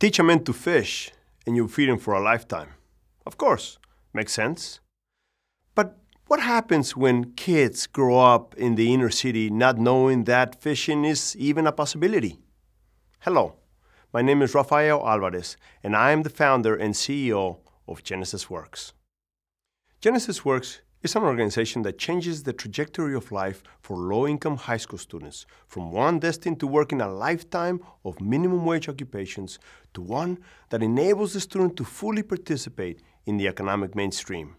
Teach a man to fish and you feed him for a lifetime. Of course, makes sense. But what happens when kids grow up in the inner city not knowing that fishing is even a possibility? Hello, my name is Rafael Alvarez, and I am the founder and CEO of Genesis Works. Genesis Works is an organization that changes the trajectory of life for low-income high school students, from one destined to work in a lifetime of minimum wage occupations to one that enables the student to fully participate in the economic mainstream.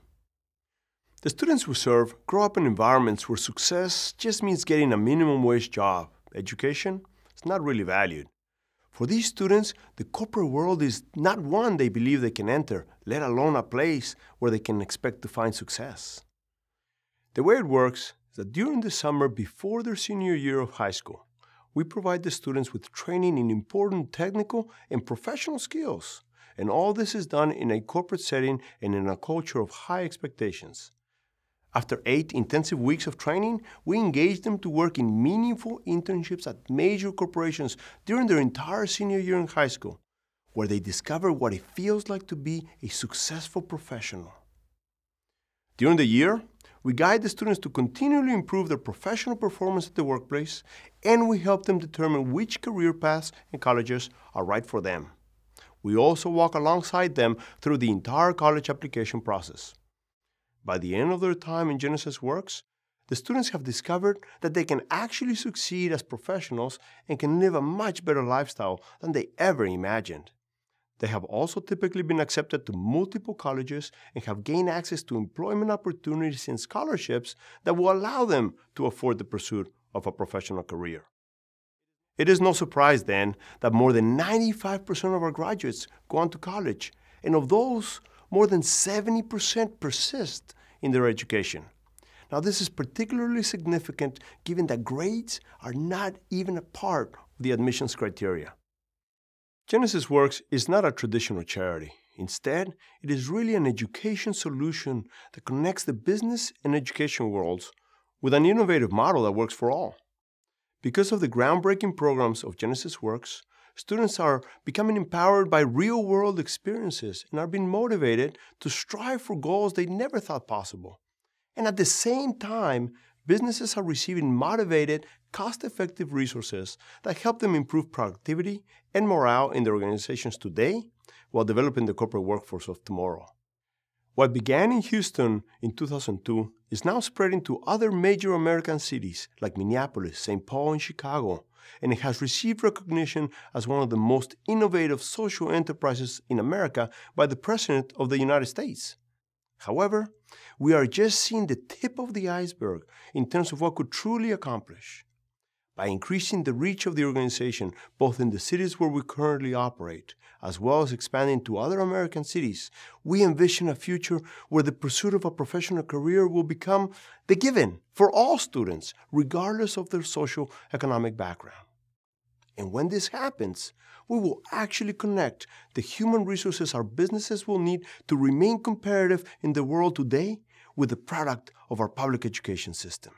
The students we serve grow up in environments where success just means getting a minimum wage job. Education is not really valued. For these students, the corporate world is not one they believe they can enter, let alone a place where they can expect to find success. The way it works is that during the summer before their senior year of high school, we provide the students with training in important technical and professional skills. And all this is done in a corporate setting and in a culture of high expectations. After eight intensive weeks of training, we engage them to work in meaningful internships at major corporations during their entire senior year in high school, where they discover what it feels like to be a successful professional. During the year, we guide the students to continually improve their professional performance at the workplace, and we help them determine which career paths and colleges are right for them. We also walk alongside them through the entire college application process. By the end of their time in Genesis Works, the students have discovered that they can actually succeed as professionals and can live a much better lifestyle than they ever imagined. They have also typically been accepted to multiple colleges and have gained access to employment opportunities and scholarships that will allow them to afford the pursuit of a professional career. It is no surprise then that more than 95% of our graduates go on to college, and of those, more than 70% persist in their education. Now, this is particularly significant given that grades are not even a part of the admissions criteria. Genesis Works is not a traditional charity. Instead, it is really an education solution that connects the business and education worlds with an innovative model that works for all. Because of the groundbreaking programs of Genesis Works, students are becoming empowered by real world experiences and are being motivated to strive for goals they never thought possible. And at the same time, businesses are receiving motivated, cost-effective resources that help them improve productivity and morale in their organizations today while developing the corporate workforce of tomorrow. What began in Houston in 2002 is now spreading to other major American cities like Minneapolis, St. Paul, and Chicago, and it has received recognition as one of the most innovative social enterprises in America by the President of the United States. However, we are just seeing the tip of the iceberg in terms of what could truly accomplish. By increasing the reach of the organization, both in the cities where we currently operate, as well as expanding to other American cities, we envision a future where the pursuit of a professional career will become the given for all students, regardless of their social economic background. And when this happens, we will actually connect the human resources our businesses will need to remain competitive in the world today with the product of our public education system.